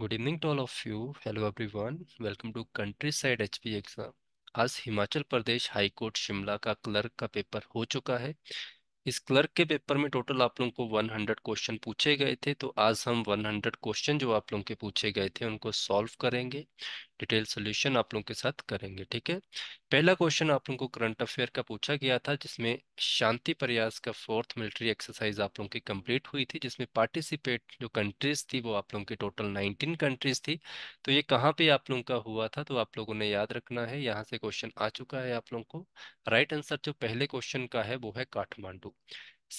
Good evening to all of you hello everyone welcome to countryside H P exam आज Himachal Pradesh high court Shimla का clerk का paper हो चुका है इस क्लर्क के पेपर में टोटल आप लोगों को 100 क्वेश्चन पूछे गए थे तो आज हम 100 क्वेश्चन जो आप लोगों के पूछे गए थे उनको सॉल्व करेंगे डिटेल सोल्यूशन आप लोगों के साथ करेंगे ठीक है पहला क्वेश्चन आप लोगों को करंट अफेयर का पूछा गया था जिसमें शांति प्रयास का फोर्थ मिलिट्री एक्सरसाइज आप लोगों की कंप्लीट हुई थी जिसमें पार्टिसिपेट जो कंट्रीज थी वो आप लोगों की टोटल नाइनटीन कंट्रीज थी तो ये कहाँ पे आप लोगों का हुआ था तो आप लोगों ने याद रखना है यहाँ से क्वेश्चन आ चुका है आप लोगों को राइट right आंसर जो पहले क्वेश्चन का है वो है काठमांडू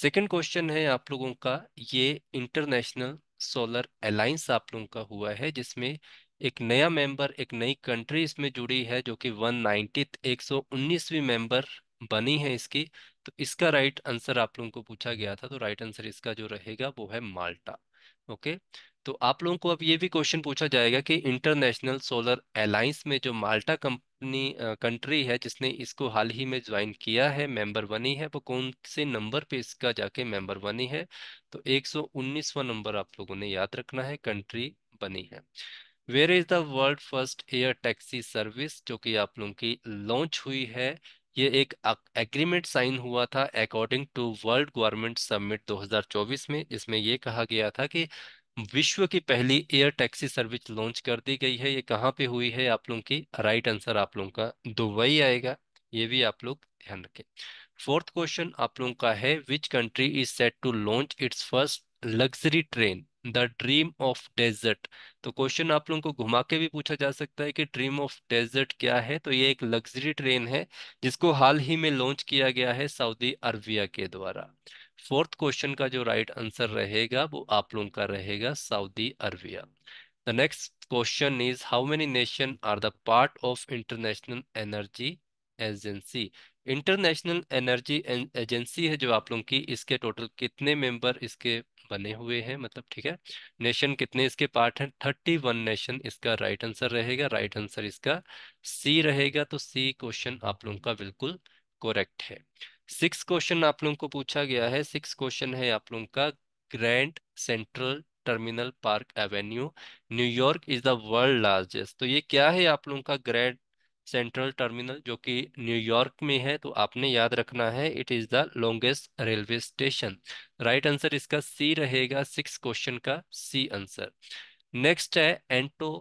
सेकेंड क्वेश्चन है आप लोगों का ये इंटरनेशनल सोलर अलाइंस आप लोगों का हुआ है जिसमें एक नया मेंबर एक नई कंट्री इसमें जुड़ी है जो कि वन नाइनटी एक सौ उन्नीसवीं मेंबर बनी है इसकी तो इसका राइट आंसर आप लोगों को पूछा गया था तो राइट आंसर इसका जो रहेगा वो है माल्टा ओके तो आप लोगों को अब ये भी क्वेश्चन पूछा जाएगा कि इंटरनेशनल सोलर अलाइंस में जो माल्टा कंपनी कंट्री है जिसने इसको हाल ही में ज्वाइन किया है मेंबर बनी है वो कौन से नंबर पे इसका जाके मेंबर बनी है तो 119वां नंबर आप लोगों ने याद रखना है कंट्री बनी है where is the world first air taxi service जो कि आप लोगों की लॉन्च हुई है ये एक एग्रीमेंट साइन हुआ था according to world government summit 2024 में इसमें ये कहा गया था कि विश्व की पहली एयर टैक्सी सर्विस लॉन्च कर दी गई है ये कहाँ पे हुई है आप लोगों की राइट आंसर आप लोगों का दुबई आएगा ये भी आप लोग ध्यान रखें फोर्थ क्वेश्चन आप लोगों का है which country is set to launch its first luxury train the dream of desert तो क्वेश्चन आप लोगों को घुमा के भी पूछा जा सकता है कि ड्रीम ऑफ डेजर्ट क्या है तो ये एक लग्जरी ट्रेन है जिसको हाल ही में लॉन्च किया गया है सऊदी अरबिया के द्वारा फोर्थ क्वेश्चन का जो राइट right आंसर रहेगा वो आप लोगों का रहेगा Saudi Arabia the next question is how many nation are the part of international energy agency international energy agency है जो आप लोगों की इसके टोटल कितने मेंबर इसके बने हुए हैं मतलब ठीक है नेशन कितने इसके पार्ट हैं थर्टी वन नेशन इसका राइट आंसर रहेगा राइट आंसर इसका सी रहेगा तो सी क्वेश्चन आप लोगों का बिल्कुल करेक्ट है सिक्स क्वेश्चन आप लोगों को पूछा गया है सिक्स क्वेश्चन है आप लोगों का grand central terminal park Avenue New York is the world largest तो ये क्या है आप लोगों का ग्रैंड सेंट्रल टर्मिनल जो कि न्यूयॉर्क में है तो आपने याद रखना है it is the longest railway station right answer इसका सी रहेगा सिक्स क्वेश्चन का सी आंसर नेक्स्ट है 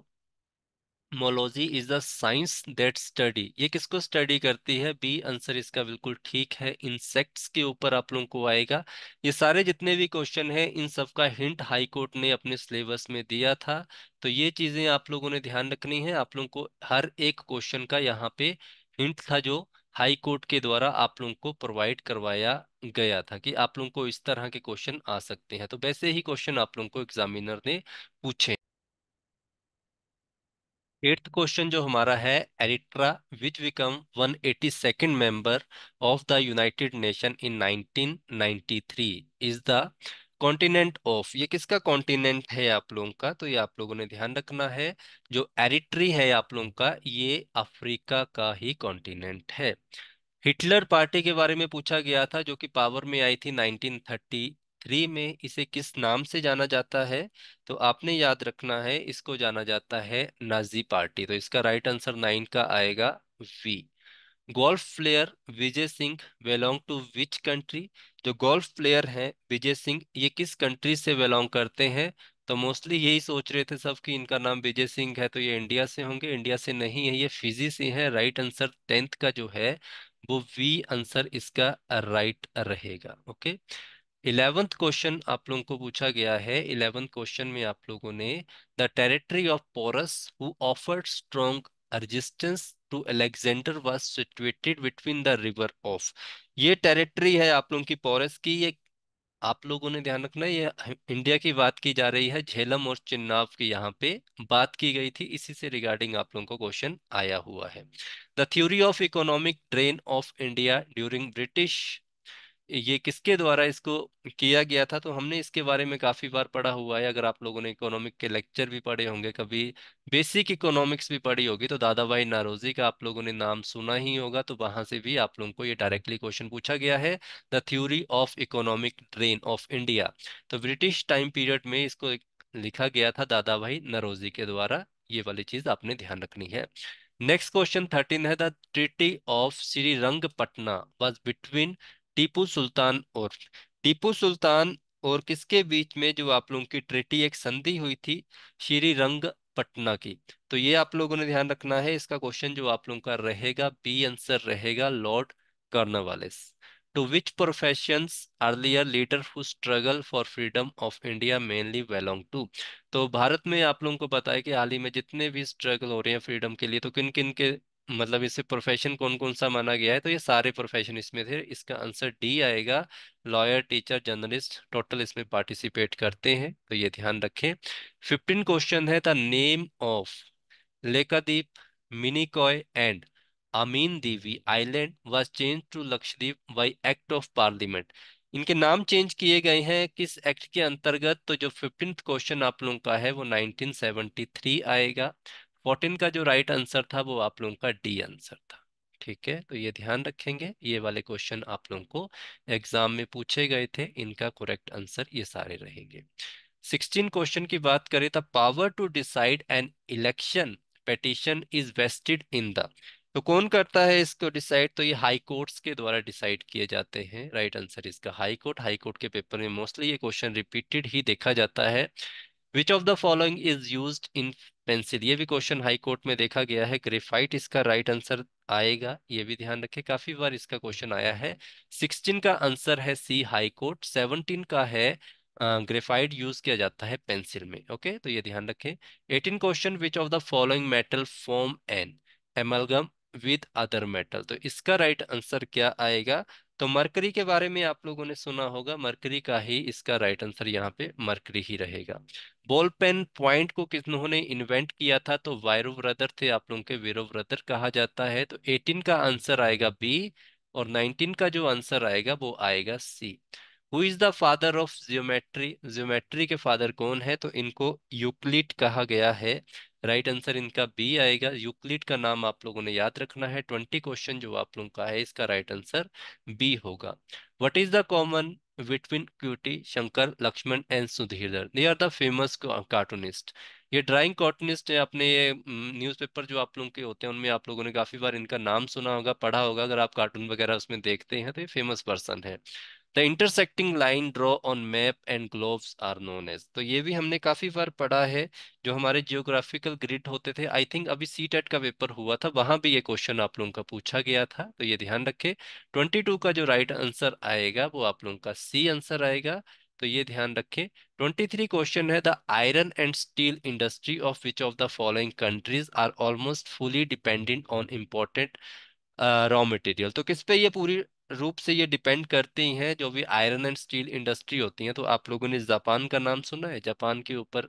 entomology is the science that study ये किसको स्टडी करती है बी आंसर इसका बिल्कुल ठीक है इंसेक्ट्स के ऊपर आप लोगों को आएगा ये सारे जितने भी क्वेश्चन हैं इन सब का हिंट हाई कोर्ट ने अपने सिलेबस में दिया था तो ये चीजें आप लोगों ने ध्यान रखनी है आप लोगों को हर एक क्वेश्चन का यहाँ पे हिंट था जो हाई कोर्ट के द्वारा आप लोगों को प्रोवाइड करवाया गया था कि आप लोगों को इस तरह के क्वेश्चन आ सकते हैं तो वैसे ही क्वेश्चन आप लोगों को एग्जामिनर ने पूछे एट्थ क्वेश्चन जो हमारा है Eritrea which become 182 second member of the United Nation in 1993 is the continent of ये किसका कॉन्टिनेंट है आप लोगों का तो ये आप लोगों ने ध्यान रखना है जो एरिट्री है आप लोगों का ये अफ्रीका का ही कॉन्टिनेंट है हिटलर पार्टी के बारे में पूछा गया था जो कि पावर में आई थी 1930 थ्री में इसे किस नाम से जाना जाता है तो आपने याद रखना है इसको जाना जाता है नाजी पार्टी तो इसका राइट आंसर नाइन का आएगा V golf player Vijay Singh belong to which country जो गोल्फ प्लेयर हैं विजय सिंह ये किस कंट्री से बिलोंग करते हैं तो मोस्टली यही सोच रहे थे सब कि इनका नाम विजय सिंह है तो ये इंडिया से होंगे इंडिया से नहीं है ये फिजी से है राइट आंसर टेंथ का जो है वो वी आंसर इसका राइट रहेगा ओके इलेवेंथ क्वेश्चन आप लोगों को पूछा गया है इलेवेंथ क्वेश्चन में आप लोगों ने the territory of Porus who offered strong resistance to Alexander was situated between the river of ये टेरिटरी है आप लोगों की पोरस की ये आप लोगों ने ध्यान रखना ये इंडिया की बात की जा रही है झेलम और चिन्नाव की यहाँ पे बात की गई थी इसी से रिगार्डिंग आप लोगों को क्वेश्चन आया हुआ है the theory of economic drain of India during British ये किसके द्वारा इसको किया गया था तो हमने इसके बारे में काफ़ी बार पढ़ा हुआ है अगर आप लोगों ने इकोनॉमिक के लेक्चर भी पढ़े होंगे कभी बेसिक इकोनॉमिक्स भी पढ़ी होगी तो दादा भाई नारोजी का आप लोगों ने नाम सुना ही होगा तो वहां से भी आप लोगों को ये डायरेक्टली क्वेश्चन पूछा गया है the theory of economic drain of India तो ब्रिटिश टाइम पीरियड में इसको लिखा गया था दादा भाई नरोजी के द्वारा ये वाली चीज़ आपने ध्यान रखनी है नेक्स्ट क्वेश्चन थर्टीन है the treaty of Srirangapatna was between Tipu Sultan और टीपू सुल्तान और किसके बीच में जो आप लोगों की ट्रेटी एक संधि हुई थी श्री रंग पटना की तो ये आप लोगों ने ध्यान रखना है इसका क्वेश्चन जो आप लोगों का रहेगा बी आंसर रहेगा Lord Cornwallis to which profession earlier leader who struggle for freedom of India mainly belong to तो भारत में आप लोगों को पता है कि हाल ही में जितने भी स्ट्रगल हो रहे हैं फ्रीडम के लिए तो किन किन के मतलब इसे प्रोफेशन कौन कौन सा माना गया है तो ये सारे प्रोफेशन इसमें थे इसका आंसर डी आएगा लॉयर टीचर जर्नलिस्ट टोटल इसमें पार्टिसिपेट करते हैं तो ये ध्यान रखें फिफ्टीन क्वेश्चन है the name of Laccadive Minicoy and Amindivi island was change to Lakshadweep by act of parliament इनके नाम चेंज किए गए हैं किस एक्ट के अंतर्गत तो जो फिफ्टींथ क्वेश्चन आप लोगों का है वो 1973 आएगा फोर्टीन का जो राइट आंसर था वो आप लोगों का डी आंसर था ठीक है तो ये ध्यान रखेंगे ये वाले क्वेश्चन आप लोगों को एग्जाम में पूछे गए थे इनका करेक्ट आंसर ये सारे रहेंगे सिक्सटीन क्वेश्चन की बात करें तो power to decide an election petition is vested in the तो कौन करता है इसको डिसाइड तो ये हाई कोर्ट्स के द्वारा डिसाइड किए जाते हैं राइट आंसर इसका हाई कोर्ट हाई कोर्ट के पेपर में मोस्टली ये क्वेश्चन रिपीटेड ही देखा जाता है which of the following is use in pencil ये भी क्वेश्चन हाई कोर्ट में देखा गया है ग्रेफाइट इसका राइट आंसर आएगा ये भी ध्यान रखें काफी बार इसका क्वेश्चन आया है सिक्सटीन का आंसर है सी हाई कोर्ट सेवनटीन का है ग्रेफाइट uh, यूज किया जाता है पेंसिल में ओके okay? तो ये ध्यान रखें eighteen question which of the following metal form an amalgam with other metal तो इसका राइट right आंसर क्या आएगा तो मरकरी के बारे में आप लोगों ने सुना होगा मरकरी का ही इसका राइट आंसर यहाँ पे मरकरी ही रहेगा बॉल पेन पॉइंट को किन्होंने इन्वेंट किया था तो वायरो ब्रदर थे आप लोगों के वीरो ब्रदर कहा जाता है तो एटीन का आंसर आएगा बी और नाइनटीन का जो आंसर आएगा वो आएगा C who is the father of geometry geometry के फादर कौन है तो इनको यूक्लिड कहा गया है राइट आंसर इनका बी आएगा यूक्लिड का नाम आप लोगों ने याद रखना है ट्वेंटी क्वेश्चन जो आप लोगों का है इसका राइट आंसर बी होगा what is the common between क्यूटी Shankar Laxman and Sudhir they are the famous cartoonist ये ड्राइंग कार्टूनिस्ट है अपने ये न्यूज़पेपर जो आप लोगों के होते हैं उनमें आप लोगों ने काफ़ी बार इनका नाम सुना होगा पढ़ा होगा अगर आप कार्टून वगैरह उसमें देखते हैं तो ये फेमस पर्सन है the intersecting line draw on map and globes are known as तो ये भी हमने काफ़ी बार पढ़ा है जो हमारे जियोग्राफिकल ग्रिड होते थे आई थिंक अभी सी टेट का पेपर हुआ था वहाँ भी ये क्वेश्चन आप लोगों का पूछा गया था तो ये ध्यान रखें 22 का जो राइट आंसर आएगा वो आप लोगों का सी आंसर आएगा तो ये ध्यान ट्वेंटी 23 क्वेश्चन है the iron and steel industry of which of the following countries are almost fully dependent on important raw material तो किस पे ये पूरी रूप से ये डिपेंड करती हैं जो भी आयरन एंड स्टील इंडस्ट्री होती है तो आप लोगों ने जापान का नाम सुना है जापान के ऊपर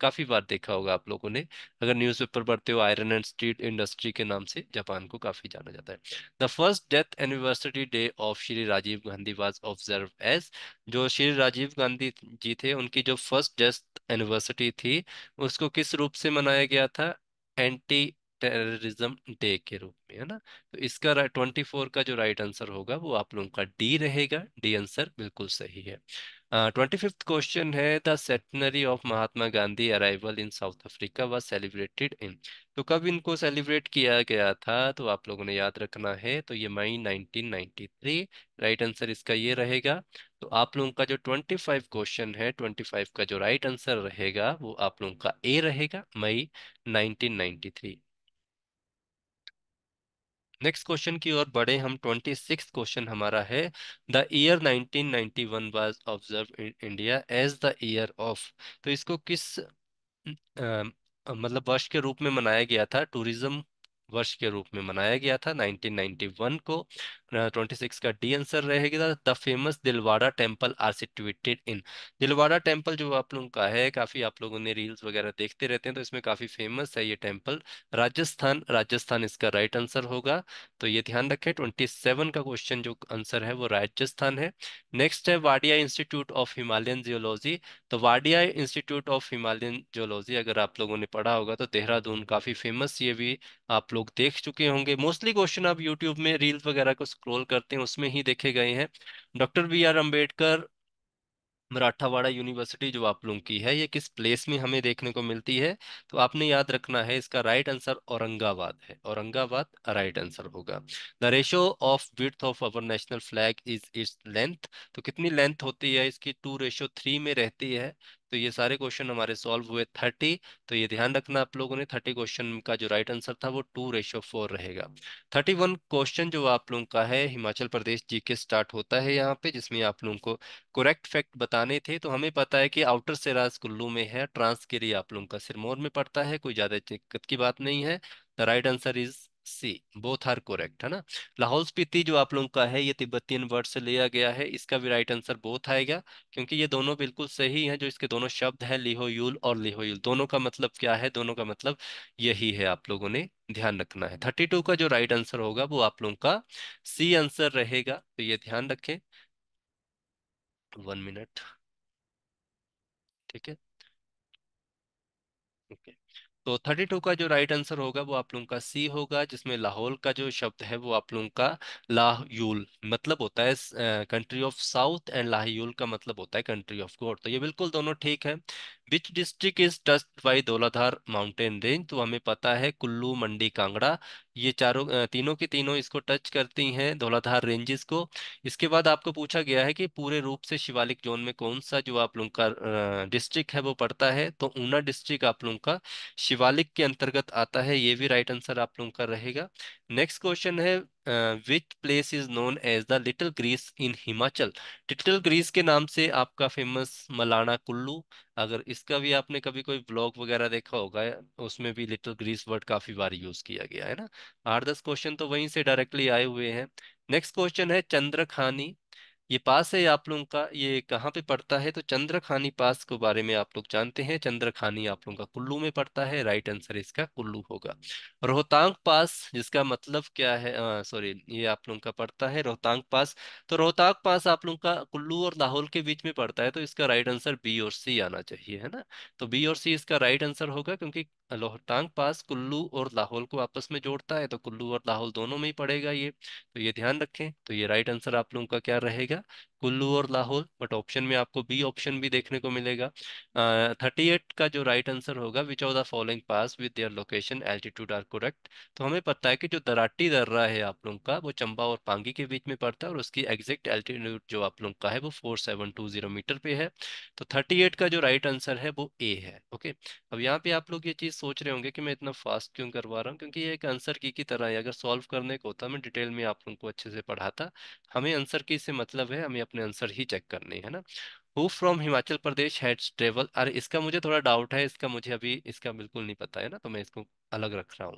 काफी बार देखा होगा आप लोगों ने अगर न्यूज़पेपर पढ़ते हो आयरन एंड स्टील इंडस्ट्री के नाम से जापान को काफी जाना जाता है the first death anniversary day of Shri Rajiv Gandhi was observe as जो श्री राजीव गांधी जी थे उनकी जो फर्स्ट डेथ एनिवर्सरी थी उसको किस रूप से मनाया गया था एंटी टेररिज्म डे के रूप में है ना तो इसका ट्वेंटी फोर का जो राइट आंसर होगा वो आप लोगों का डी रहेगा डी आंसर बिल्कुल सही है ट्वेंटी फिफ्थ क्वेश्चन है the centenary of Mahatma Gandhi arrival in South Africa was celebrated in तो कब इनको सेलिब्रेट किया गया था तो आप लोगों ने याद रखना है तो ये मई 1993 राइट आंसर इसका ये रहेगा तो आप लोगों का जो 25 क्वेश्चन है 25 का जो राइट आंसर रहेगा वो आप लोगों का ए रहेगा मई 1993 नेक्स्ट क्वेश्चन की ओर बढ़े हम ट्वेंटी सिक्स क्वेश्चन हमारा है the year nineteen ninety one was observe in India as the year of तो इसको किस आ, मतलब वर्ष के रूप में मनाया गया था टूरिज्म वर्ष के रूप में मनाया गया था 1991 को 26 का डी आंसर रहेगा the famous Dilwara temple are situated in Dilwara temple जो आप लोगों का है काफी आप लोगों ने रील्स वगैरह देखते रहते हैं तो इसमें काफी फेमस है ये टेंपल राजस्थान राजस्थान इसका राइट आंसर होगा तो ये ध्यान रखें ट्वेंटी सेवन का क्वेश्चन जो आंसर है वो राजस्थान है नेक्स्ट है Wadia institute of Himalayan geology तो Wadia institute of Himalayan geology अगर आप लोगों ने पढ़ा होगा तो देहरादून काफी फेमस ये भी आप लोग देख चुके होंगे मोस्टली क्वेश्चन आप यूट्यूब में रील्स वगैरह को स्क्रॉल करते हैं उसमें ही देखे गए हैं doctor B R Ambedkar Marathwada university जो आप लोगों की है ये किस प्लेस में हमें देखने को मिलती है तो आपने याद रखना है इसका राइट आंसर औरंगाबाद है औरंगाबाद राइट आंसर होगा the ratio of width of our national flag is its length तो कितनी लेंथ होती है इसकी टू रेशो थ्री में रहती है तो ये सारे क्वेश्चन हमारे सॉल्व हुए थर्टी तो ये ध्यान रखना आप लोगों ने थर्टी क्वेश्चन का जो राइट आंसर था वो टू रेशो फोर रहेगा थर्टी वन क्वेश्चन जो आप लोगों का है हिमाचल प्रदेश जी के स्टार्ट होता है यहाँ पे जिसमें आप लोगों को करेक्ट फैक्ट बताने थे तो हमें पता है कि आउटर सेराज कुल्लू में है ट्रांस के लिए आप लोगों का सिरमौर में पड़ता है कोई ज़्यादा दिक्कत की बात नहीं है the right answer is C both are correct है ना लाहौल स्पीति जो आप लोगों का है ये तिब्बतियन वर्ड से लिया गया है इसका भी राइट आंसर बोथ आएगा क्योंकि ये दोनों बिल्कुल सही हैं जो इसके दोनों शब्द हैं यूल और लिहो यूल दोनों का मतलब क्या है दोनों का मतलब यही है आप लोगों ने ध्यान रखना है थर्टी टू का जो राइट आंसर होगा वो आप लोगों का सी आंसर रहेगा तो ये ध्यान रखें वन मिनट ठीक है ओके तो टू का जो राइट आंसर होगा वो आप लोगों का सी होगा जिसमें लाहौल का जो शब्द है वो आप लोगों का लाहयूल मतलब होता है country of south and Lahaul का मतलब होता है कंट्री ऑफ गोड तो ये बिल्कुल दोनों ठीक है विच डिस्ट्रिक्ट इज टस्ट बाई दौलाधार माउंटेन रेंज तो हमें पता है कुल्लू मंडी कांगड़ा ये चारों तीनों की तीनों इसको टच करती हैं धौलाधार रेंजेस को इसके बाद आपको पूछा गया है कि पूरे रूप से शिवालिक जोन में कौन सा जो आप लोगों का डिस्ट्रिक्ट है वो पड़ता है तो ऊना डिस्ट्रिक्ट आप लोगों का शिवालिक के अंतर्गत आता है ये भी राइट आंसर आप लोगों का रहेगा नेक्स्ट क्वेश्चन है which place is known as the little Greece in Himachal little Greece के नाम से आपका फेमस मलाना कुल्लू अगर इसका भी आपने कभी कोई ब्लॉग वगैरह देखा होगा उसमें भी लिटिल ग्रीस वर्ड काफी बार यूज किया गया है ना आठ दस क्वेश्चन तो वहीं से डायरेक्टली आए हुए हैं नेक्स्ट क्वेश्चन है चंद्रखानी ये पास है आप लोगों का ये कहाँ पे पड़ता है तो चंद्रखानी पास के बारे में आप लोग जानते हैं चंद्रखानी आप लोगों का कुल्लू में पड़ता है राइट आंसर इसका कुल्लू होगा रोहतांग पास जिसका मतलब क्या है सॉरी ये आप लोगों का पड़ता है रोहतांग पास तो रोहतांग पास आप लोगों का कुल्लू और लाहौल के बीच में पड़ता है तो इसका राइट आंसर बी और सी आना चाहिए है ना तो बी और सी इसका राइट आंसर होगा क्योंकि रोहतांग पास कुल्लू और लाहौल को आपस में जोड़ता है तो कुल्लू और लाहौल दोनों में ही पड़ेगा ये तो ये ध्यान रखें तो ये राइट आंसर आप लोगों का क्या रहेगा America कुल्लू और लाहौल बट ऑप्शन में आपको बी ऑप्शन भी देखने को मिलेगा थर्टी एट का जो राइट right आंसर होगा which of the following pass with their location altitude are correct तो हमें पता है कि जो दराटी दर्रा है आप लोगों का वो चंबा और पांगी के बीच में पड़ता है और उसकी एग्जैक्ट एल्टीट्यूड जो आप लोगों का है वो four seven two zero meter पे है तो थर्टी एट का जो राइट right आंसर है वो ए है ओके अब यहाँ पे आप लोग ये चीज़ सोच रहे होंगे कि मैं इतना फास्ट क्यों करवा रहा हूँ क्योंकि ये एक आंसर की की तरह है अगर सॉल्व करने को होता मैं डिटेल में आप लोगों को अच्छे से पढ़ाता हमें आंसर की से मतलब है हमें अपने आंसर ही चेक करने है ना who from Himachal Pradesh heads travel अरे इसका मुझे थोड़ा डाउट है इसका मुझे अभी इसका बिल्कुल नहीं पता है ना तो मैं इसको अलग रख रहा हूँ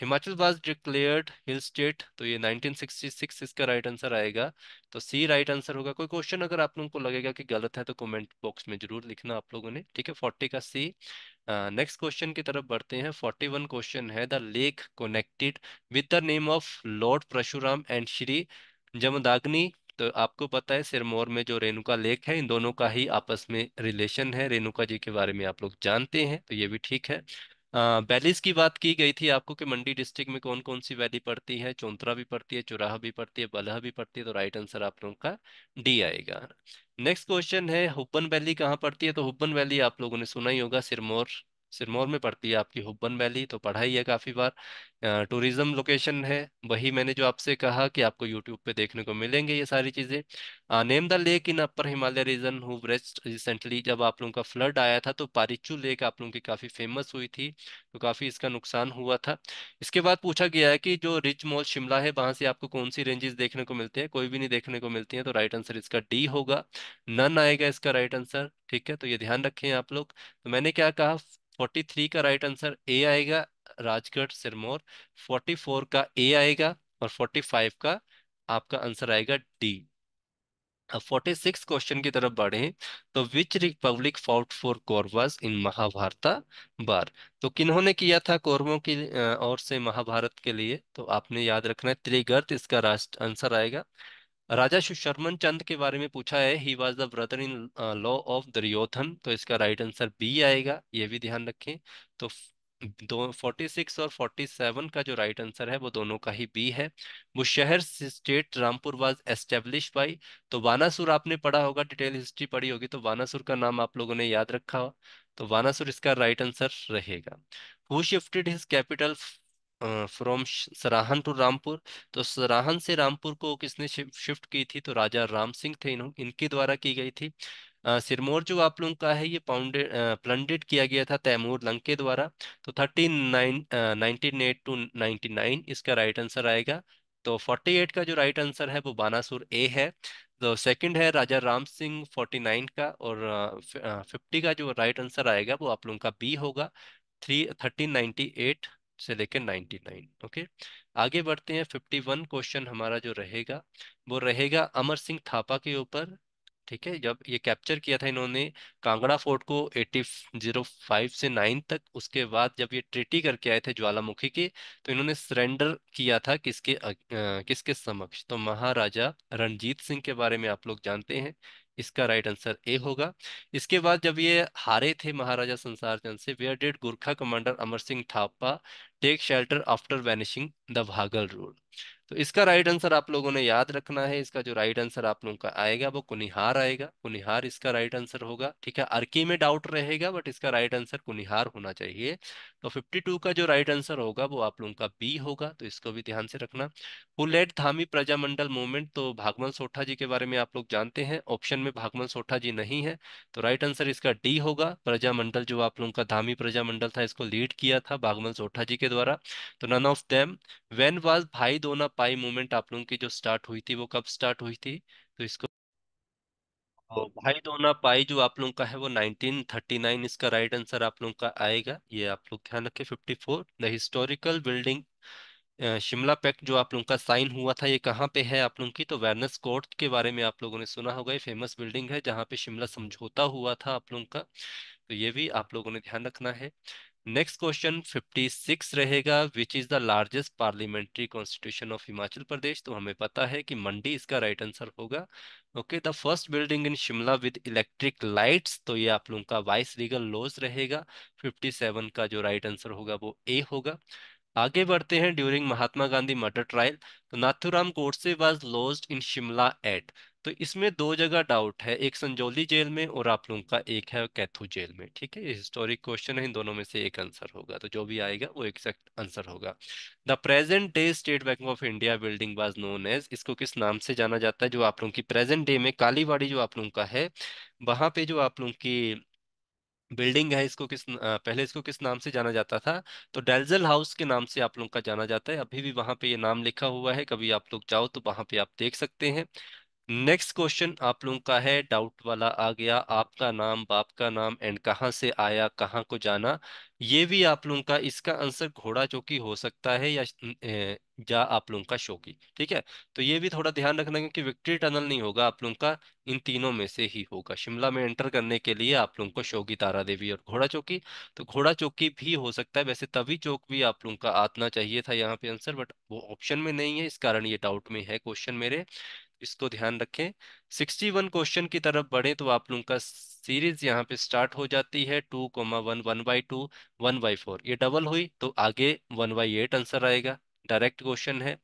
Himachal was declared hill state तो ये 1966 इसका राइट आंसर आएगा तो सी राइट आंसर होगा कोई क्वेश्चन अगर आप लोगों को लगेगा कि गलत है तो कमेंट बॉक्स में जरूर लिखना आप लोगों ने ठीक है फोर्टी का सी नेक्स्ट क्वेश्चन की तरफ बढ़ते हैं फोर्टी वन क्वेश्चन है the lake connected with the name of lord Parshuram and Shri Jamdagni तो आपको पता है सिरमौर में जो रेणुका लेक है इन दोनों का ही आपस में रिलेशन है रेणुका जी के बारे में आप लोग जानते हैं तो ये भी ठीक है वैलीज की बात की गई थी आपको कि मंडी डिस्ट्रिक्ट में कौन कौन सी वैली पड़ती है चौंतरा भी पड़ती है चुराहा भी पड़ती है बलह भी पड़ती है तो राइट आंसर आप लोगों का डी आएगा नेक्स्ट क्वेश्चन है हुबन वैली कहाँ पड़ती है तो हुबन वैली आप लोगों ने सुना ही होगा सिरमौर सिरमौर में पड़ती है आपकी हुब्बन वैली तो पढ़ा ही है काफ़ी बार टूरिज्म लोकेशन है वही मैंने जो आपसे कहा कि आपको यूट्यूब पे देखने को मिलेंगे ये सारी चीज़ें name the lake in upper Himalaya region who ब्रेस्ट रिसेंटली जब आप लोगों का फ्लड आया था तो पारिचू लेक आप लोगों की काफ़ी फेमस हुई थी तो काफ़ी इसका नुकसान हुआ था इसके बाद पूछा गया है कि जो रिच मॉल शिमला है वहाँ से आपको कौन सी रेंजेस देखने को मिलती है कोई भी नहीं देखने को मिलती है तो राइट आंसर इसका डी होगा नन आएगा इसका राइट आंसर ठीक है तो ये ध्यान रखें आप लोग तो मैंने क्या कहा फोर्टी थ्री का राइट आंसर ए आएगा राजगढ़ सिरमौर फोर्टी फोर का ए आएगा और फोर्टी फाइव का आपका आंसर आएगा डी अब फोर्टी सिक्स क्वेश्चन की तरफ बढ़े तो which republic fought for Kauravas in Mahabharata बार तो किन्होंने किया था कौरवों की ओर से महाभारत के लिए तो आपने याद रखना है त्रिगर्त इसका राष्ट्र आंसर आएगा राजा सुशर्मन चंद के बारे में पूछा है he was the brother in law of Duryodhan तो इसका राइट आंसर बी आएगा ये भी ध्यान रखें तो दो फोर्टी सिक्स और फोर्टी सेवन का जो राइट आंसर है वो दोनों का ही बी है वो शहर state Rampur was establish by तो वानासुर आपने पढ़ा होगा डिटेल हिस्ट्री पढ़ी होगी तो वानासुर का नाम आप लोगों ने याद रखा हो तो वानासुर इसका राइट आंसर रहेगा who shifted his capital from Sarahan to Rampur तो सराहन से रामपुर को किसने शिफ्ट की थी तो राजा राम सिंह थे इन्हों इनके द्वारा की गई थी सिरमौर जो आप लोगों का है ये पाउंडेड प्लंडेड किया गया था तैमूर लंग के द्वारा तो thirty nine nineteen eight two ninety nine इसका राइट आंसर आएगा तो फोर्टी एट का जो राइट आंसर है वो बानासुर ए है तो सेकंड है राजा राम सिंह फोर्टी नाइन का और फिफ्टी का जो राइट आंसर आएगा वो आप लोगों का बी होगा थ्री थर्टीन नाइन्टी एट से लेकर 99 ओके आगे बढ़ते हैं 51 क्वेश्चन हमारा जो रहेगा वो रहेगा अमर सिंह थापा के ऊपर ठीक है जब ये कैप्चर किया था इन्होंने कांगड़ा फोर्ट को एटी जीरो फाइव से नाइन तक उसके बाद जब ये ट्रिटी करके आए थे ज्वालामुखी के तो इन्होंने सरेंडर किया था किसके आ, किसके समक्ष तो महाराजा रणजीत सिंह के बारे में आप लोग जानते हैं इसका राइट आंसर ए होगा इसके बाद जब ये हारे थे महाराजा संसार चंद से where did Gorkha commander Amar Singh Thapa take shelter after vanishing the भागल रोड तो इसका राइट आंसर आप लोगों ने याद रखना है इसका जो राइट आंसर आप लोगों का आएगा वो कुनिहार आएगा कुनिहार इसका राइट आंसर होगा ठीक है अर्की में डाउट रहेगा बट इसका राइट आंसर कुनिहार होना चाहिए तो 52 का जो राइट आंसर होगा वो आप लोगों का बी होगा तो इसको भी ध्यान से रखना पुलेट धामी प्रजामंडल मूवमेंट तो भागमल सोठा जी के बारे में आप लोग जानते हैं ऑप्शन में भागमल सोठा जी नहीं है तो राइट आंसर इसका डी होगा प्रजामंडल जो आप लोगों का धामी प्रजामंडल था इसको लीड किया था भागमल सोठा जी के द्वारा तो none of them when was भाई दोना पाई मूवमेंट आप लोगों की जो स्टार्ट हुई थी वो कब स्टार्ट हुई थी तो इसको तो भाई दोना पाई जो आप लोगों का है वो 1939 इसका राइट आंसर आप लोगों का आएगा ये आप लोग ध्यान रखें 54 द हिस्टोरिकल बिल्डिंग शिमला पैक जो आप लोगों का साइन हुआ था ये कहाँ पे है आप लोगों की तो वैरनेस कोर्ट के बारे में आप लोगों ने सुना होगा ये फेमस बिल्डिंग है जहाँ पे शिमला समझौता हुआ था आप लोगों का तो ये भी आप लोगों ने ध्यान रखना है नेक्स्ट क्वेश्चन 56 रहेगा which is the largest parliamentary constitution of Himachal Pradesh तो हमें पता है कि मंडी इसका राइट आंसर होगा okay the first building in Shimla with electric lights तो ये आप लोगों का वाइस लीगल लॉज रहेगा 57 का जो राइट आंसर होगा वो ए होगा आगे बढ़ते हैं during Mahatma Gandhi murder trial तो Nathuram Godse was lodge in Shimla at तो इसमें दो जगह डाउट है एक संजौली जेल में और आप लोगों का एक है कैथू जेल में ठीक है ये हिस्टोरिक क्वेश्चन है इन दोनों में से एक आंसर होगा तो जो भी आएगा वो एक्सैक्ट आंसर होगा the present day State Bank of India building was known as इसको किस नाम से जाना जाता है जो आप लोगों की प्रेजेंट डे में कालीवाड़ी जो आप लोगों का है वहां पे जो आप लोगों की बिल्डिंग है इसको किस पहले इसको किस नाम से जाना जाता था तो डेल्जल हाउस के नाम से आप लोगों का जाना जाता है अभी भी वहां पे ये नाम लिखा हुआ है कभी आप लोग जाओ तो वहां पे आप देख सकते हैं नेक्स्ट क्वेश्चन आप लोगों का है डाउट वाला आ गया आपका नाम बाप का नाम एंड कहाँ से आया कहाँ को जाना ये भी आप लोगों का इसका आंसर घोड़ा चौकी हो सकता है या या आप लोगों का शोकी ठीक है तो ये भी थोड़ा ध्यान रखना कि विक्ट्री टनल नहीं होगा आप लोगों का इन तीनों में से ही होगा शिमला में एंटर करने के लिए आप लोगों को शोगी तारा देवी और घोड़ा चौकी तो घोड़ा चौकी भी हो सकता है वैसे तभी चौक भी आप लोगों का आतना चाहिए था यहाँ पे आंसर बट वो ऑप्शन में नहीं है इस कारण ये डाउट में है क्वेश्चन मेरे इसको ध्यान रखें सिक्सटी वन क्वेश्चन की तरफ बढ़े तो आप लोगों का सीरीज यहाँ पे स्टार्ट हो जाती है two comma one one by two one by four ये डबल हुई तो आगे वन बाई एट आंसर आएगा डायरेक्ट क्वेश्चन है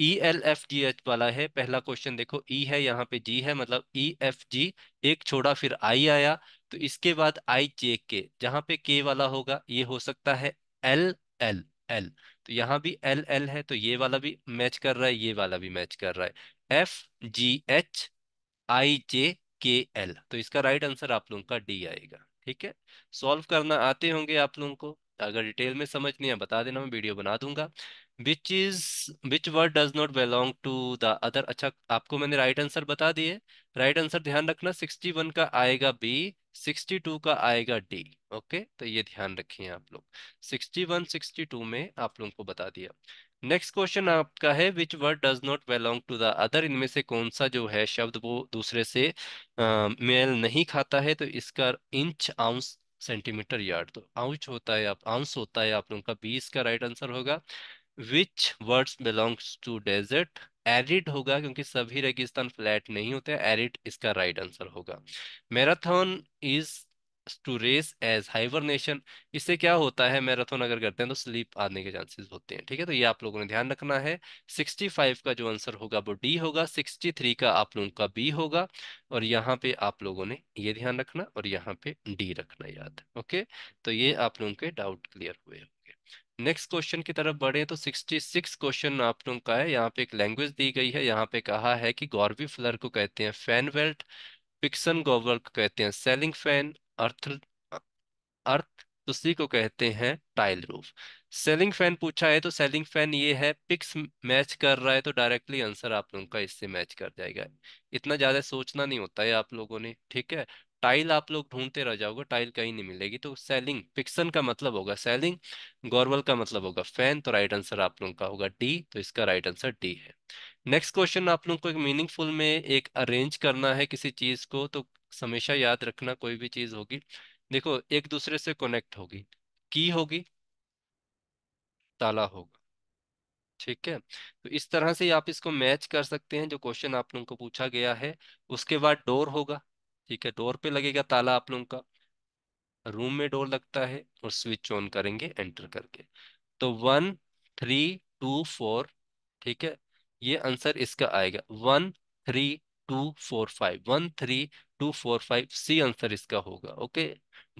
E L F G H वाला है पहला क्वेश्चन देखो ई e है यहाँ पे जी है मतलब ई एफ जी एक छोड़ा फिर आई आया तो इसके बाद आई जे के जहाँ पे के वाला होगा ये हो सकता है एल एल एल तो यहाँ भी एल एल है तो ये वाला भी मैच कर रहा है ये वाला भी मैच कर रहा है एफ जी एच आई जे के एल तो इसका राइट आंसर आप लोगों का डी आएगा ठीक है सॉल्व करना आते होंगे आप लोगों को अगर डिटेल में समझ नहीं है बता देना मैं वीडियो बना दूंगा which is which word does not belong to the other अच्छा आपको मैंने राइट आंसर बता दिए राइट आंसर ध्यान रखना सिक्सटी वन का आएगा बी सिक्सटी टू का आएगा डी ओके तो ये ध्यान रखिए आप लोग सिक्सटी वन सिक्सटी टू में आप लोगों को बता दिया नेक्स्ट क्वेश्चन आपका है which word does not belong to the other इनमें से कौन सा जो है शब्द वो दूसरे से मेल नहीं खाता है तो इसका इंच आउंस सेंटीमीटर यार्ड तो आउंस होता है आप आउंस होता है आप लोगों का बीस का राइट आंसर होगा which words belongs to desert arid होगा क्योंकि सभी रेगिस्तान फ्लैट नहीं होते एरिड इसका राइट आंसर होगा marathon is to race as hibernation इससे क्या होता है मैराथन अगर करते हैं तो स्लीप आने के चांसेस होते हैं ठीक है तो ये आप लोगों ने ध्यान रखना है 65 का जो आंसर होगा वो डी होगा 63 का आप लोगों का बी होगा और यहाँ पे आप लोगों ने ये ध्यान रखना और यहाँ पे डी रखना याद ओके तो ये आप लोगों के डाउट क्लियर हुए होंगे नेक्स्ट क्वेश्चन की तरफ बढ़े तो 66 क्वेश्चन आप लोगों का है यहाँ पे एक लैंग्वेज दी गई है यहाँ पे कहा है कि गॉर्वी फ्लर को कहते हैं फैन वेल्ट पिक्सन गोवर को कहते हैं सेलिंग फैन अर्थ अर्थ उसी को कहते हैं टाइल रूफ सेलिंग फैन पूछा है तो सेलिंग फैन ये है पिक्स मैच कर रहा है तो डायरेक्टली आंसर आप लोगों का इससे मैच कर जाएगा इतना ज्यादा सोचना नहीं होता है आप लोगों ने ठीक है टाइल आप लोग ढूंढते रह जाओगे टाइल कहीं नहीं मिलेगी तो सेलिंग पिक्सन का मतलब होगा सेलिंग गोरवल का मतलब होगा फैन तो राइट आंसर आप लोगों का होगा डी तो इसका राइट आंसर डी है नेक्स्ट क्वेश्चन आप लोगों को एक मीनिंगफुल में एक अरेंज करना है किसी चीज को तो हमेशा याद रखना कोई भी चीज होगी देखो एक दूसरे से कनेक्ट होगी की होगी ताला होगा ठीक है तो इस तरह से आप इसको मैच कर सकते हैं जो क्वेश्चन आप लोगों को पूछा गया है उसके बाद डोर होगा ठीक है डोर पे लगेगा ताला आप लोगों का रूम में डोर लगता है और स्विच ऑन करेंगे एंटर करके तो वन थ्री टू फोर ठीक है ये आंसर इसका आएगा one three two four five one three two four five C answer इसका होगा ओके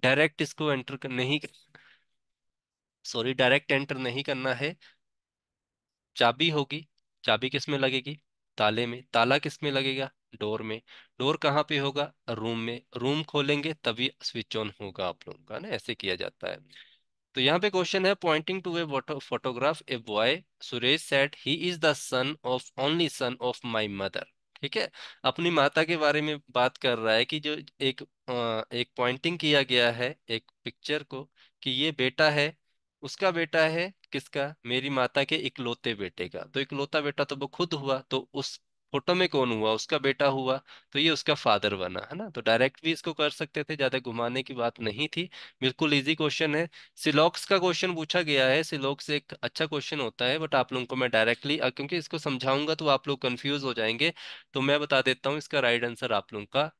डायरेक्ट इसको एंटर कर, नहीं सॉरी डायरेक्ट एंटर नहीं करना है चाबी होगी चाबी किस में लगेगी ताले में ताला किस में लगेगा डोर में डोर कहाँ पे होगा रूम में रूम खोलेंगे तभी स्विच ऑन होगा आप लोगों का ना ऐसे किया जाता है तो यहाँ पे क्वेश्चन है pointing to a photograph a boy Suresh said he is the son of only son of my mother ठीक है अपनी माता के बारे में बात कर रहा है कि जो एक एक पॉइंटिंग किया गया है एक पिक्चर को कि ये बेटा है उसका बेटा है किसका मेरी माता के इकलौते बेटे का तो इकलौता बेटा तो वो खुद हुआ तो उस फोटो में कौन हुआ उसका बेटा हुआ तो ये उसका फादर बना है ना तो डायरेक्ट भी इसको कर सकते थे ज्यादा घुमाने की बात नहीं थी बिल्कुल इजी क्वेश्चन है सिलोक्स का क्वेश्चन पूछा गया है सिलोक्स एक अच्छा क्वेश्चन होता है बट आप लोगों को मैं डायरेक्टली क्योंकि इसको समझाऊंगा तो आप लोग कन्फ्यूज हो जाएंगे तो मैं बता देता हूँ इसका राइट आंसर आप लोगों का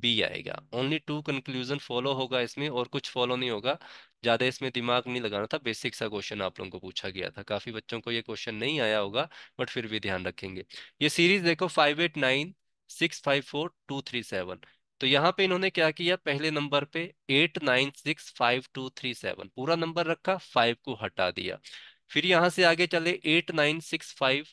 बी आएगा ओनली टू कंक्लूजन फॉलो होगा इसमें और कुछ फॉलो नहीं होगा ज़्यादा इसमें दिमाग नहीं लगाना था बेसिक सा क्वेश्चन आप लोगों को पूछा गया था काफ़ी बच्चों को ये क्वेश्चन नहीं आया होगा बट फिर भी ध्यान रखेंगे ये सीरीज देखो five eight nine six five four two three seven तो यहाँ पे इन्होंने क्या किया पहले नंबर पे eight nine six five two three seven पूरा नंबर रखा फाइव को हटा दिया फिर यहाँ से आगे चले eight nine six five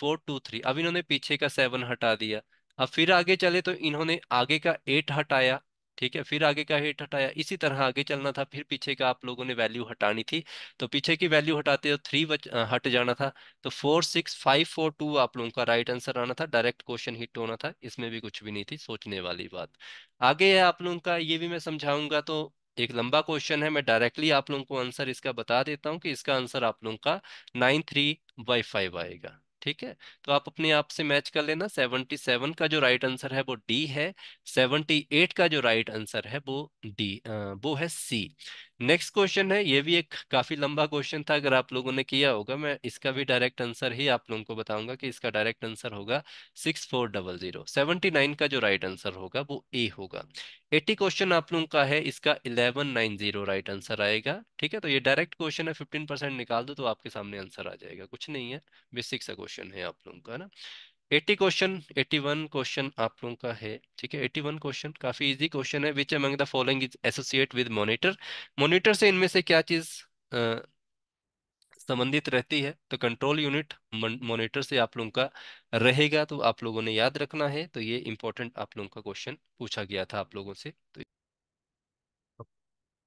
four two three अब इन्होंने पीछे का सेवन हटा दिया अब फिर आगे चले तो इन्होंने आगे का एट हटाया ठीक है फिर आगे का हेट हटाया इसी तरह आगे चलना था फिर पीछे का आप लोगों ने वैल्यू हटानी थी तो पीछे की वैल्यू हटाते हो थ्री हट जाना था तो four six five four two आप लोगों का राइट आंसर आना था डायरेक्ट क्वेश्चन हिट होना था इसमें भी कुछ भी नहीं थी सोचने वाली बात आगे है आप लोगों का ये भी मैं समझाऊंगा तो एक लंबा क्वेश्चन है मैं डायरेक्टली आप लोगों को आंसर इसका बता देता हूँ कि इसका आंसर आप लोगों का नाइन थ्री बाई फाइव आएगा ठीक है तो आप अपने आप से मैच कर लेना सेवनटी सेवन का जो राइट आंसर है वो डी है सेवनटी एट का जो राइट आंसर है वो डी वो है सी नेक्स्ट क्वेश्चन है ये भी एक काफी लंबा क्वेश्चन था अगर आप लोगों ने किया होगा मैं इसका भी डायरेक्ट आंसर ही आप लोगों को बताऊंगा कि इसका डायरेक्ट आंसर होगा six four double zero seventy nine का जो राइट आंसर होगा वो ए होगा एटी क्वेश्चन आप लोगों का है इसका eleven nine zero right answer आएगा ठीक है तो ये डायरेक्ट क्वेश्चन है फिफ्टीन परसेंट निकाल दो तो आपके सामने आंसर आ जाएगा कुछ नहीं है बेसिक सा क्वेश्चन है आप लोगों का ना eighty question eighty one question आप लोगों का है ठीक है एटी वन क्वेश्चन काफी इजी क्वेश्चन है which among the following is associate with monitor monitor से इनमें से क्या चीज संबंधित रहती है तो कंट्रोल यूनिट मॉनिटर से आप लोगों का रहेगा तो आप लोगों ने याद रखना है तो ये इंपॉर्टेंट आप लोगों का क्वेश्चन पूछा गया था आप लोगों से तो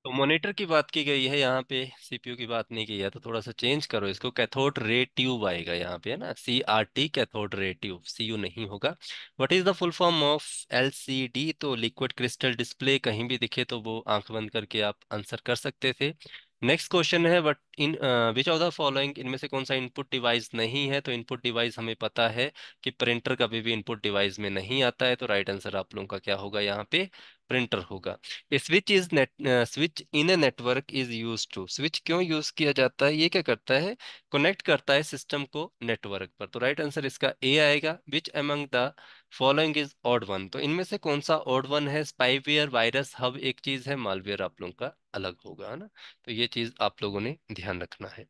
तो मॉनिटर की बात की गई है यहाँ पे सीपीयू की बात नहीं की है तो थोड़ा सा चेंज करो इसको कैथोड रे ट्यूब आएगा यहाँ पे है ना C R T cathode ray tube C U नहीं होगा what is the full form of L C D तो लिक्विड क्रिस्टल डिस्प्ले कहीं भी दिखे तो वो आंख बंद करके आप आंसर कर सकते थे नेक्स्ट क्वेश्चन है but in which of the following इनमें से कौन सा इनपुट डिवाइस नहीं है तो इनपुट डिवाइस हमें पता है कि प्रिंटर कभी भी इनपुट डिवाइस में नहीं आता है तो राइट आंसर आप लोगों का क्या होगा यहाँ पे प्रिंटर होगा switch is net switch in a network is use to switch क्यों यूज किया जाता है ये क्या करता है कनेक्ट करता है सिस्टम को नेटवर्क पर तो राइट right आंसर इसका ए आएगा which among the following is odd one तो इनमें से कौन सा ऑड वन है स्पाइवियर वायरस हब एक चीज है मालवियर आप लोगों का अलग होगा है ना तो ये चीज आप लोगों ने ध्यान रखना है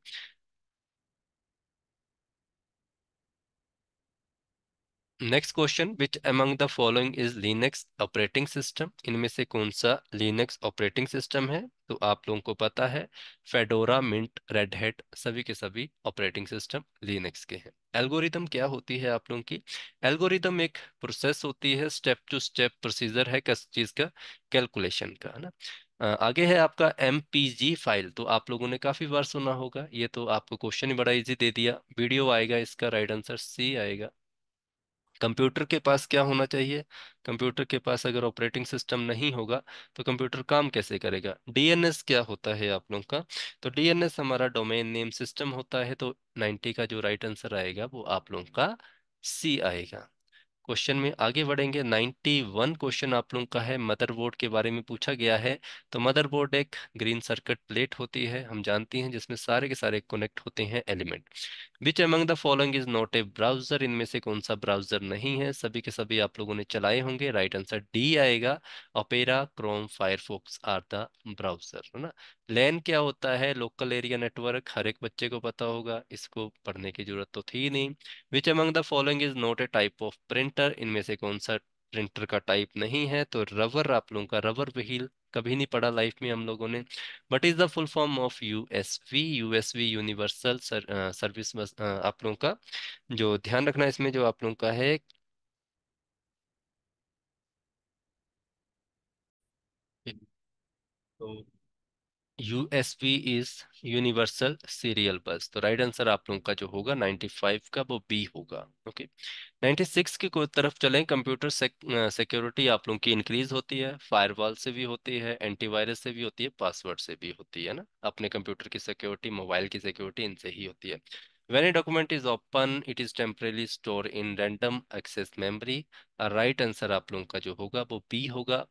next question which among the following is Linux operating system इनमें से कौन सा लिनक्स ऑपरेटिंग सिस्टम है तो आप लोगों को पता है फेडोरा मिंट रेड हेट सभी के सभी ऑपरेटिंग सिस्टम लिनक्स के हैं एल्गोरिदम क्या होती है आप लोगों की एल्गोरिदम एक प्रोसेस होती है स्टेप टू स्टेप प्रोसीजर है किस चीज़ का कैलकुलेशन का है ना आगे है आपका एम फाइल तो आप लोगों ने काफ़ी बार सुना होगा ये तो आपको क्वेश्चन ही बड़ा इजी दे दिया वीडियो आएगा इसका राइट आंसर सी आएगा कंप्यूटर के पास क्या होना चाहिए कंप्यूटर के पास अगर ऑपरेटिंग सिस्टम नहीं होगा तो कंप्यूटर काम कैसे करेगा डीएनएस क्या होता है आप लोग का तो डीएनएस हमारा डोमेन नेम सिस्टम होता है तो 90 का जो राइट आंसर आएगा वो आप लोगों का सी आएगा क्वेश्चन में आगे बढ़ेंगे 91 क्वेश्चन आप लोगों का है मदरबोर्ड के बारे में पूछा गया है तो मदरबोर्ड एक ग्रीन सर्किट प्लेट होती है हम जानती हैं जिसमें सारे के सारे कनेक्ट होते हैं element which among the following is not a browser इनमें से कौन सा ब्राउजर नहीं है सभी के सभी आप लोगों ने चलाए होंगे राइट आंसर डी आएगा Opera Chrome Firefox are the browser है ना लैन क्या होता है लोकल एरिया नेटवर्क हर एक बच्चे को पता होगा इसको पढ़ने की जरूरत तो थी नहीं which among the following is not a type of printer इनमें से कौन सा प्रिंटर का टाइप नहीं है तो रबर आप लोगों का रबर व्हील कभी नहीं पढ़ा लाइफ में हम लोगों ने but is the full form of S V universal service bus आप लोगों का जो ध्यान रखना इसमें जो आप लोगों का है तो यूएसपी इज यूनिवर्सल सीरियल बस तो राइट आंसर आप लोगों का जो होगा फाइव का वो बी होगा ओके नाइनटी सिक्स की कोई तरफ चलें कंप्यूटर सिक्योरिटी आप लोगों की इंक्रीज होती है फायरवॉल से भी होती है एंटीवायरस से भी होती है पासवर्ड से भी होती है ना अपने कंप्यूटर की सिक्योरिटी मोबाइल की सिक्योरिटी इनसे ही होती है when a document is open, it is temporarily stored in random access memory. A answer आप लोगों का जो होगा वो बी होगा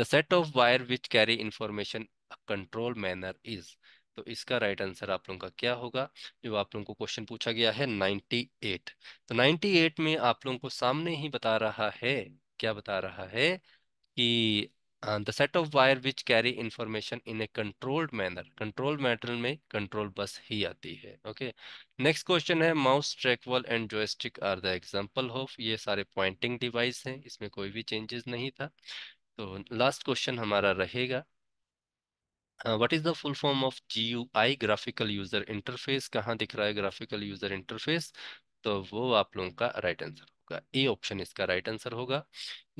the set of wire which carry information control manner is तो इसका राइट आंसर आप लोगों का क्या होगा जो आप लोगों को क्वेश्चन पूछा गया है 98 तो 98 में आप लोगों को सामने ही बता रहा है क्या बता रहा है कि the set of wire which carry information in a controlled manner control matter में कंट्रोल बस ही आती है ओके नेक्स्ट क्वेश्चन है mouse trackball and joystick are the example of ये सारे पॉइंटिंग डिवाइस हैं इसमें कोई भी चेंजेस नहीं था तो लास्ट क्वेश्चन हमारा रहेगा what is the full form of G U I graphical user interface कहाँ दिख रहा है ग्राफिकल यूजर इंटरफेस तो वो आप लोगों का राइट आंसर होगा ए ऑप्शन इसका राइट आंसर होगा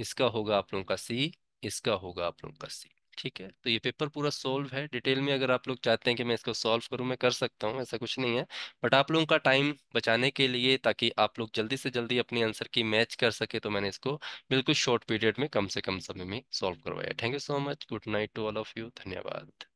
इसका होगा आप लोगों का सी इसका होगा आप लोगों का सी ठीक है तो ये पेपर पूरा सोल्व है डिटेल में अगर आप लोग चाहते हैं कि मैं इसको सॉल्व करूं मैं कर सकता हूं ऐसा कुछ नहीं है बट आप लोगों का टाइम बचाने के लिए ताकि आप लोग जल्दी से जल्दी अपने आंसर की मैच कर सके तो मैंने इसको बिल्कुल शॉर्ट पीरियड में कम से कम समय में सॉल्व करवाया thank you so much good night to all of you धन्यवाद